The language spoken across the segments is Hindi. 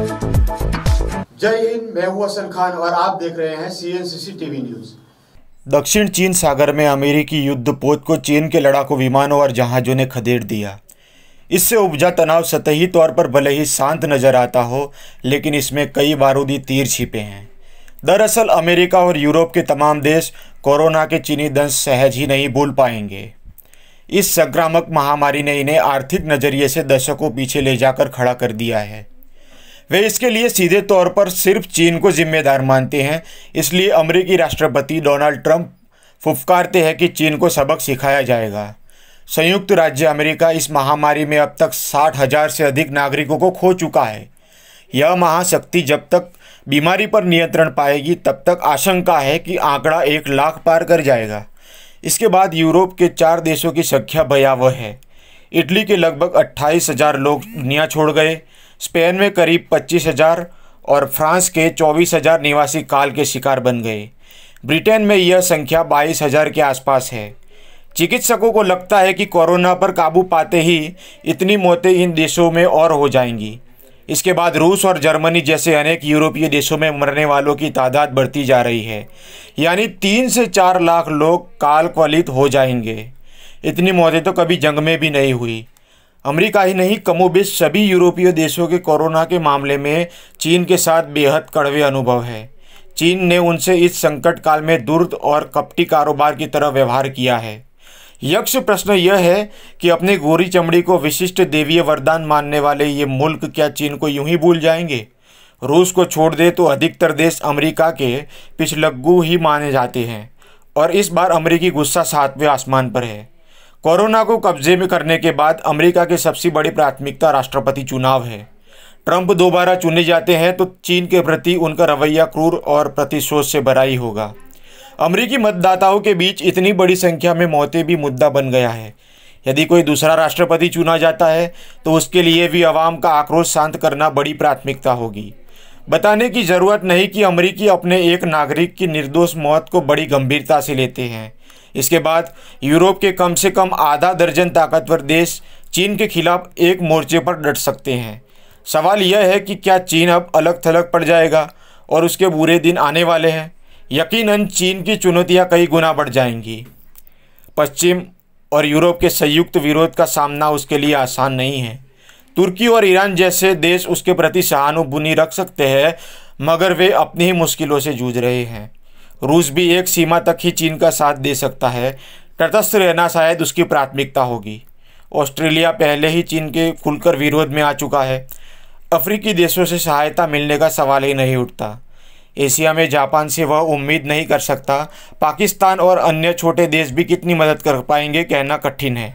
जय हिंद मैं हूं खान और आप देख रहे हैं सीएनसीसी टीवी न्यूज़ दक्षिण चीन सागर में अमेरिकी युद्ध पोत को चीन के लड़ाकू विमानों और जहाज़ों ने खदेड़ दिया इससे उपजा तनाव सतही तौर पर भले ही शांत नज़र आता हो लेकिन इसमें कई बारूदी तीर छिपे हैं दरअसल अमेरिका और यूरोप के तमाम देश कोरोना के चीनी दंश सहज ही नहीं भूल पाएंगे इस संक्रामक महामारी ने इन्हें आर्थिक नज़रिए से दशकों पीछे ले जाकर खड़ा कर दिया है वे इसके लिए सीधे तौर पर सिर्फ चीन को जिम्मेदार मानते हैं इसलिए अमरीकी राष्ट्रपति डोनाल्ड ट्रंप फुफकारते हैं कि चीन को सबक सिखाया जाएगा संयुक्त राज्य अमेरिका इस महामारी में अब तक साठ हज़ार से अधिक नागरिकों को खो चुका है यह महाशक्ति जब तक बीमारी पर नियंत्रण पाएगी तब तक आशंका है कि आंकड़ा एक लाख पार कर जाएगा इसके बाद यूरोप के चार देशों की संख्या भयावह है इटली के लगभग अट्ठाईस हज़ार लोग दुनिया छोड़ गए स्पेन में करीब पच्चीस हजार और फ्रांस के चौबीस हजार निवासी काल के शिकार बन गए ब्रिटेन में यह संख्या बाईस हजार के आसपास है चिकित्सकों को लगता है कि कोरोना पर काबू पाते ही इतनी मौतें इन देशों में और हो जाएंगी इसके बाद रूस और जर्मनी जैसे अनेक यूरोपीय देशों में मरने वालों की तादाद बढ़ती जा रही है यानी तीन से चार लाख लोग काल कलित हो जाएंगे इतनी मौतें तो कभी जंग में भी नहीं हुई अमेरिका ही नहीं कमोबेश सभी यूरोपीय देशों के कोरोना के मामले में चीन के साथ बेहद कड़वे अनुभव है चीन ने उनसे इस संकट काल में दुर्द और कपटी कारोबार की तरह व्यवहार किया है यक्ष प्रश्न यह है कि अपने गोरी चमड़ी को विशिष्ट देवीय वरदान मानने वाले ये मुल्क क्या चीन को यूं ही भूल जाएंगे रूस को छोड़ दे तो अधिकतर देश अमेरिका के पिछलग्गू ही माने जाते हैं और इस बार अमेरिकी गुस्सा सातवें आसमान पर है कोरोना को कब्जे में करने के बाद अमेरिका की सबसे बड़ी प्राथमिकता राष्ट्रपति चुनाव है ट्रंप दोबारा चुने जाते हैं तो चीन के प्रति उनका रवैया क्रूर और प्रतिशोध से भरा ही होगा अमरीकी मतदाताओं के बीच इतनी बड़ी संख्या में मौतें भी मुद्दा बन गया है यदि कोई दूसरा राष्ट्रपति चुना जाता है तो उसके लिए भी आवाम का आक्रोश शांत करना बड़ी प्राथमिकता होगी बताने की ज़रूरत नहीं कि अमरीकी अपने एक नागरिक की निर्दोष मौत को बड़ी गंभीरता से लेते हैं इसके बाद यूरोप के कम से कम आधा दर्जन ताकतवर देश चीन के खिलाफ एक मोर्चे पर डट सकते हैं सवाल यह है कि क्या चीन अब अलग थलग पड़ जाएगा और उसके बुरे दिन आने वाले हैं यकीनन चीन की चुनौतियां कई गुना बढ़ जाएंगी पश्चिम और यूरोप के संयुक्त विरोध का सामना उसके लिए आसान नहीं है तुर्की और ईरान जैसे देश उसके प्रति सहानुभूति रख सकते हैं मगर वे अपनी ही मुश्किलों से जूझ रहे हैं रूस भी एक सीमा तक ही चीन का साथ दे सकता है तटस्थ रहना शायद उसकी प्राथमिकता होगी ऑस्ट्रेलिया पहले ही चीन के खुलकर विरोध में आ चुका है अफ्रीकी देशों से सहायता मिलने का सवाल ही नहीं उठता एशिया में जापान से वह उम्मीद नहीं कर सकता पाकिस्तान और अन्य छोटे देश भी कितनी मदद कर पाएंगे कहना कठिन है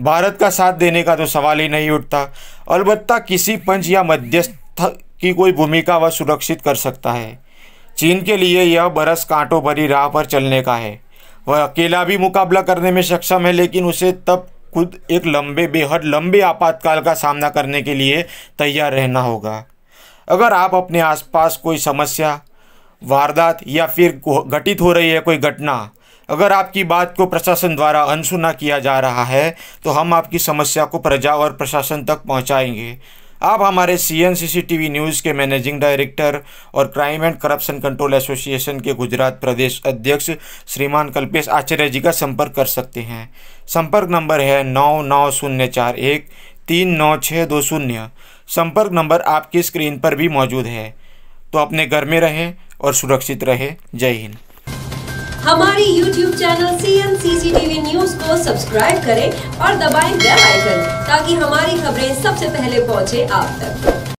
भारत का साथ देने का तो सवाल ही नहीं उठता अलबत्ता किसी पंच या मध्यस्थ की कोई भूमिका वह सुरक्षित कर सकता है चीन के लिए यह बरस कांटों भरी राह पर चलने का है वह अकेला भी मुकाबला करने में सक्षम है लेकिन उसे तब खुद एक लंबे बेहद लंबे आपातकाल का सामना करने के लिए तैयार रहना होगा अगर आप अपने आसपास कोई समस्या वारदात या फिर घटित हो रही है कोई घटना अगर आपकी बात को प्रशासन द्वारा अनसुना किया जा रहा है तो हम आपकी समस्या को प्रजा और प्रशासन तक पहुंचाएंगे आप हमारे C N C C T वी न्यूज़ के मैनेजिंग डायरेक्टर और crime and corruption control association के गुजरात प्रदेश अध्यक्ष श्रीमान कल्पेश आचार्य जी का संपर्क कर सकते हैं संपर्क नंबर है नौ नौ शून्य चार एक तीन नौ छः दो शून्य संपर्क नंबर आपकी स्क्रीन पर भी मौजूद है तो अपने घर में रहें और सुरक्षित रहें जय हिंद हमारे YouTube channel C N C C T V news subscribe करें और दबाएं बेल आइकन ताकि हमारी खबरें सबसे पहले पहुंचे आप तक